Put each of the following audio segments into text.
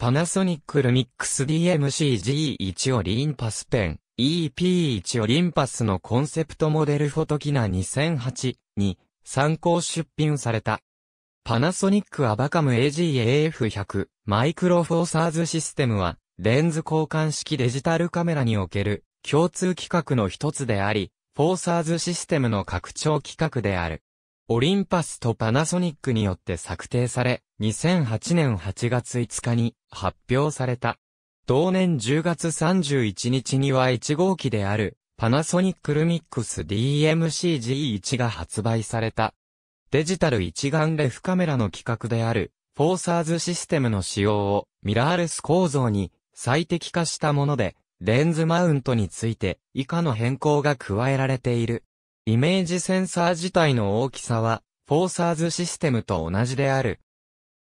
パナソニックルミックス DMCG1 オリンパスペン、EP1 オリンパスのコンセプトモデルフォトキナ2008に参考出品された。パナソニックアバカム AGAF100 マイクロフォーサーズシステムはレンズ交換式デジタルカメラにおける共通規格の一つであり、フォーサーズシステムの拡張規格である。オリンパスとパナソニックによって策定され、2008年8月5日に発表された。同年10月31日には1号機である、パナソニックルミックス DMC-G1 が発売された。デジタル一眼レフカメラの規格である、フォーサーズシステムの使用をミラーレス構造に最適化したもので、レンズマウントについて以下の変更が加えられている。イメージセンサー自体の大きさは、フォーサーズシステムと同じである。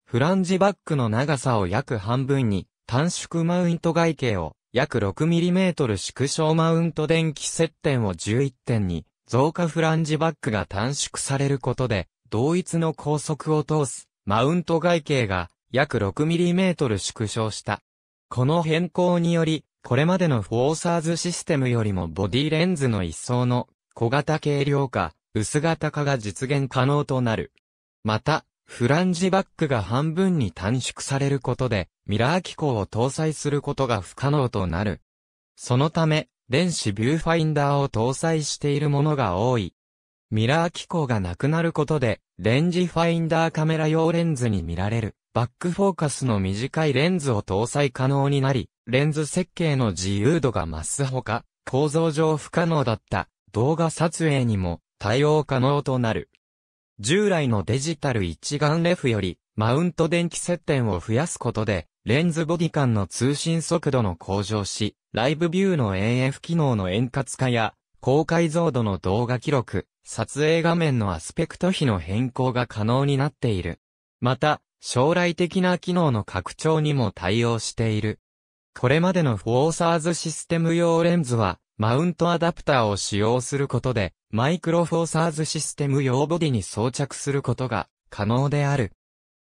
フランジバックの長さを約半分に、短縮マウント外径を約 6mm 縮小マウント電気接点を11点に、増加フランジバックが短縮されることで、同一の高速を通す、マウント外径が約 6mm 縮小した。この変更により、これまでのフォーサーズシステムよりもボディレンズの一層の小型軽量化、薄型化が実現可能となる。また、フランジバックが半分に短縮されることで、ミラー機構を搭載することが不可能となる。そのため、電子ビューファインダーを搭載しているものが多い。ミラー機構がなくなることで、レンジファインダーカメラ用レンズに見られる、バックフォーカスの短いレンズを搭載可能になり、レンズ設計の自由度が増すほか、構造上不可能だった動画撮影にも対応可能となる。従来のデジタル一眼レフよりマウント電気接点を増やすことでレンズボディ間の通信速度の向上し、ライブビューの AF 機能の円滑化や高解像度の動画記録、撮影画面のアスペクト比の変更が可能になっている。また、将来的な機能の拡張にも対応している。これまでのフォーサーズシステム用レンズは、マウントアダプターを使用することで、マイクロフォーサーズシステム用ボディに装着することが可能である。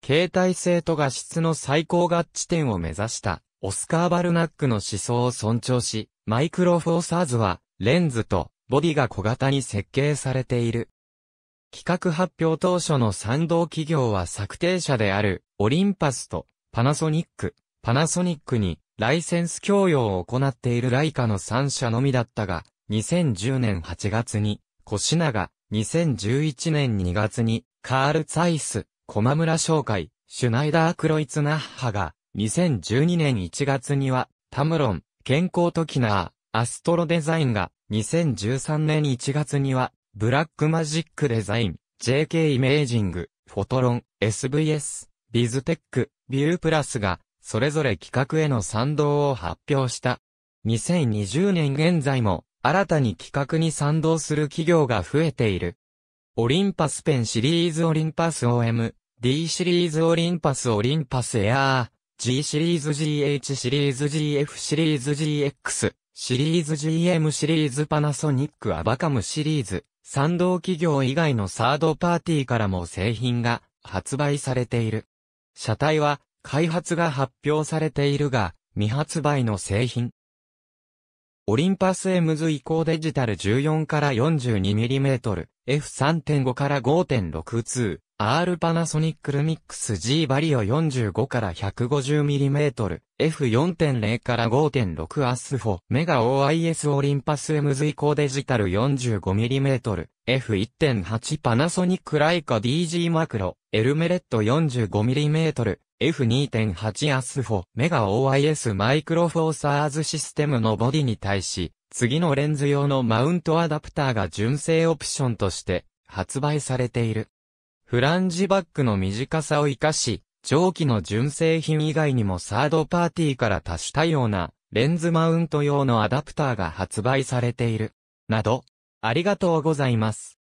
携帯性と画質の最高合致点を目指した、オスカー・バルナックの思想を尊重し、マイクロフォーサーズは、レンズとボディが小型に設計されている。企画発表当初の賛同企業は策定者である、オリンパスと、パナソニック、パナソニックに、ライセンス供与を行っているライカの3社のみだったが、2010年8月に、コシナが、2011年2月に、カール・ツァイス、駒村商会、シュナイダー・クロイツナッハが、2012年1月には、タムロン、健康トキナー、アストロデザインが、2013年1月には、ブラックマジックデザイン、JK イメージング、フォトロン、SVS、ビズテック、ビュープラスが、それぞれ企画への賛同を発表した。2020年現在も、新たに企画に賛同する企業が増えている。オリンパスペンシリーズオリンパス OM、D シリーズオリンパスオリンパスエアー、G シリーズ GH シリーズ GF シリーズ GX シリーズ GM シリーズパナソニックアバカムシリーズ賛同企業以外のサードパーティーからも製品が発売されている。車体は開発が発表されているが、未発売の製品。オリンパス M 図移行デジタル14から 42mm、F3.5 から5.62、R パナソニックルミックス G バリオ45から 150mm、F4.0 から5.6アスフォ、メガ OIS オリンパス M 図移行デジタル 45mm、F1.8 パナソニックライカ DG マクロ、エルメレット 45mm、F2.8 アスフォメガ OIS マイクロフォーサーズシステムのボディに対し、次のレンズ用のマウントアダプターが純正オプションとして発売されている。フランジバックの短さを活かし、蒸気の純正品以外にもサードパーティーから多種多様なレンズマウント用のアダプターが発売されている。など、ありがとうございます。